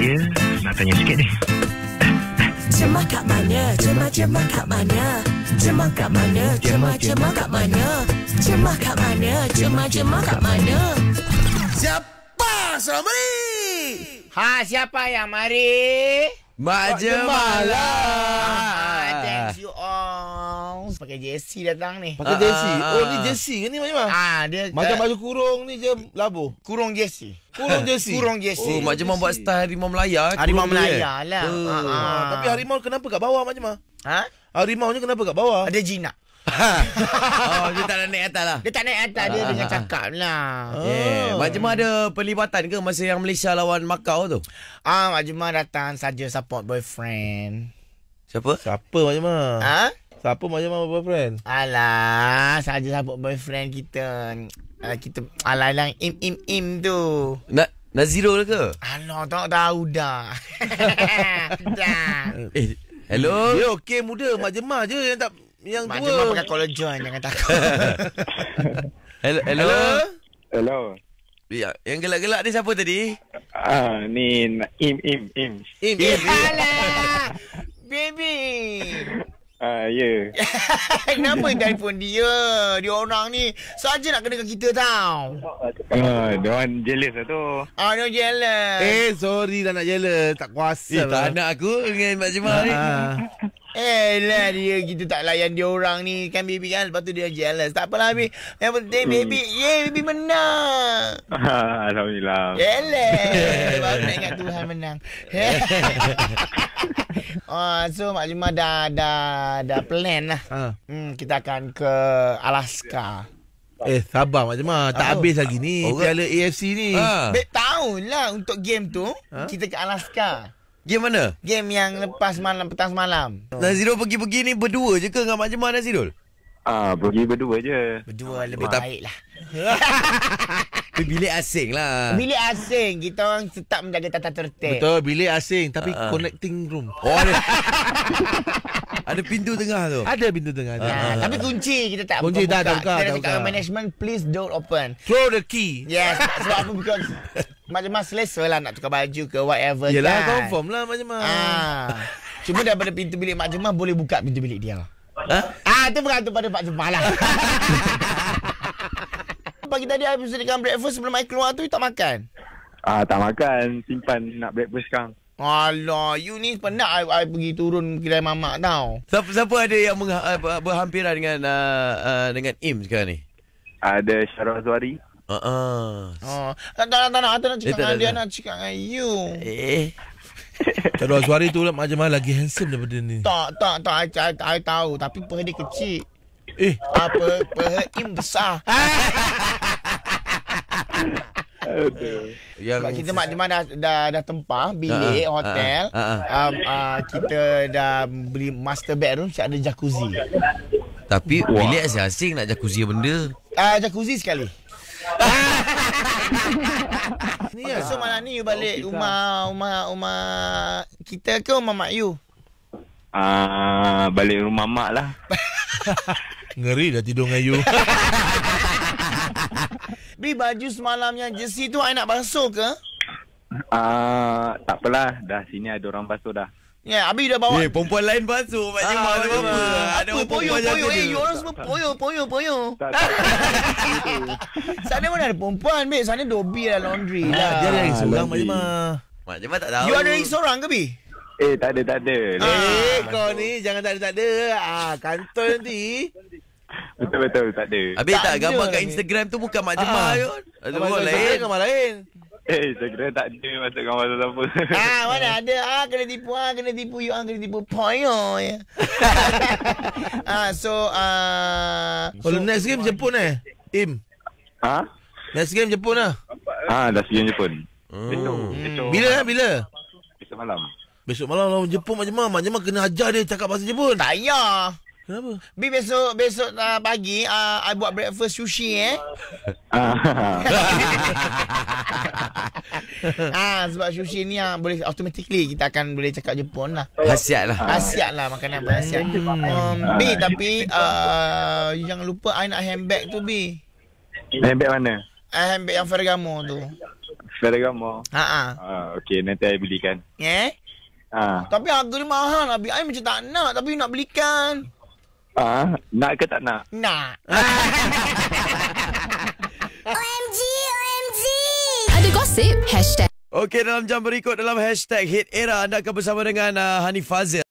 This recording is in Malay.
saya nak tanya sikit ni. Cemah kat mana? Cemah cemah kat mana? Cemah kat mana? Cemah cemah kat mana? Cemah kat mana? Cemah cemah kat mana? Siapa? Somri! Ha, siapa yang mari? Mak Jemalah! Lah. Ah, thank you all pakai jersey datang ni. Pakai ah, jersey. Ah, oh, ah. ni jersey ke ni macam mana? Ah, dia macam eh, baju kurung ni je labu Kurung jersey. Kurung jersey. kurung jersey. Oh, macam buat style harimau Melaya. Eh? Harimau Melaya lah. Ha, ah, ah. Tapi harimau kenapa kat bawah macam mana? Ha? Harimau ni kenapa kat bawah? Ada jinak. Ha. oh, dia tak nak naik atas lah. Dia tak naik atas dia dengan ah. cakap lah. Oh. Eh, yeah. Mak Jemaah ada pelibatan ke masa yang Malaysia lawan Macau tu? Ah, Mak Jemaah datang saja support boyfriend. Siapa? Siapa Mak Jemaah? Ha? Siapa macam mana boyfriend? Alah, saja sahabat boyfriend kita. Alah, kita alah yang im im im tu. Nak nak zero lah ke? Alah, tak tahu dah. dah. Eh, hello. Dia okay, muda, macam je yang tak yang tua. Macam pakai collar join jangan takut. hello, hello. Hello. Ya, yang gelak-gelak ni siapa tadi? Ah, uh, ni im im im. Im im. im. im. Ah, ya. Kenapa telefon dia? Dia orang ni saja nak kena dengan kita tau. Ha, uh, dia orang jealous lah tu. Ah, dia jealous. Eh, sorry dah nak jealous. Tak kuasa. Eh, lah. tak nak aku dengan Mak Jemal ni. Ah. Eh lah dia gitu tak layan dia orang ni Kan baby kan Lepas tu dia jealous Tak apalah baby Yang penting baby hmm. baby menang ha, Alhamdulillah Yelah Baru nak ingat Tuhan menang Oh, so Mak Jema dah, dah, dah plan lah ha. hmm, Kita akan ke Alaska Eh sabar Mak Jema Tak oh, habis lagi ni Piala AFC ni ha. Baik tahulah untuk game tu ha? Kita ke Alaska Game mana? Game yang lepas malam petang semalam. Nazirul pergi-pergi ni berdua je ke dengan Mak Jemaah Nazirul? Ah, pergi berdua je. Berdua ah, lebih tak... baik lah. bilik asing lah. Bilik asing. Kita orang tetap menjaga tata tertib. Betul, bilik asing. Tapi uh connecting room. Oh, ada. ada pintu tengah tu. Ada pintu tengah. Uh-huh. tapi kunci kita tak kunci buka. Kunci dah, dah buka. Kita dah buka. Management, please don't open. Throw the key. Yes, sebab aku buka. macam mas selesa lah nak tukar baju ke whatever Yelah, kan. Yelah confirm lah macam mas. Ah. Cuma daripada pintu bilik Mak Jemah boleh buka pintu bilik dia. Ha? Ah, itu bergantung pada Mak Jemah lah. Pagi tadi saya bersedia dengan breakfast sebelum saya keluar tu, you tak makan? Ah, tak makan. Simpan nak breakfast sekarang. Alah, you ni pernah I, I pergi turun kedai mamak tau. Siapa, siapa ada yang eh, berhampiran dengan uh, uh, dengan Im sekarang ni? Ada Syarah Zuhari. Ha ah. Ha tak nak tak nak cakap dengan dia nak cakap dengan you. Eh. Kalau suara tu lah, macam mana lagi handsome daripada ni. Tak, tak, tak. Saya tahu. Tapi perih dia kecil. Eh. Apa? Ah, perih besar. Okay. Yang kita mak dimana dah, dah dah tempah bilik uh, hotel uh, uh, Um, uh, kita dah beli master bedroom siap ada jacuzzi. Tapi bilik asing-asing nak jacuzzi benda. Ah uh, jacuzzi sekali ya. So malam ni you balik oh, rumah rumah rumah kita ke rumah mak you? Ah uh, balik rumah mak lah. Ngeri dah tidur dengan you. Bi baju semalam yang jersey tu I nak basuh ke? Ah uh, tak apalah dah sini ada orang basuh dah. Ya, yeah, Abi dah bawa. Eh, perempuan lain masuk. Mak Jemah ah, tu apa? Apa? Ada poyo, poyo. Eh, you orang semua poyo, poyo, poyo. Sana mana ada perempuan, mate? Sana dobi lah laundry ah, lah. Dia ada yang seorang, Mak Jemah. Mak Jemah tak tahu. You ada yang seorang ke, Bi? Eh, tak ada, tak ada. eh, ah, kau ni jangan tak ada, tak ada. Ah, kantor nanti. Betul-betul, tak ada. Abi tak, gambar kat Instagram tu bukan Mak Jemah. Ah, Mak ya. Jemah lain. lain. Eh, hey, saya kira tak ada masa kau masa siapa. Ah, mana ada. Ah, kena tipu. Ah, kena tipu. You ah, kena tipu. Poyo. Oh, yeah. ah, so, ah... Uh, so, next game Jepun eh? Im. Ha? Next game Jepun lah. Ah, ha, last game Jepun. Hmm. Bila lah, bila? Besok malam. Besok malam lawan Jepun macam mana? Macam mana kena ajar dia cakap bahasa Jepun? Tak ya Kenapa? Bi besok besok uh, pagi uh, I buat breakfast sushi eh. Ha. Ah ha, sebab sushi ni yang ah, boleh automatically kita akan boleh cakap Jepun lah. Hasiat lah. Hasiat lah makanan pun hasiat. Um, ah, B tapi uh, jangan lupa I nak handbag tu B. Handbag mana? Uh, handbag yang Ferragamo tu. Ferragamo? Ha, ha. ah. Uh, okay nanti I belikan. Eh? Ha. Tapi harga ni mahal lah. B. I macam tak nak tapi nak belikan. Ah, nak ke tak nak? Nak. Gossip #Okey dalam jam berikut dalam #Hashtag Hit Era anda akan bersama dengan uh, Hani Fazil.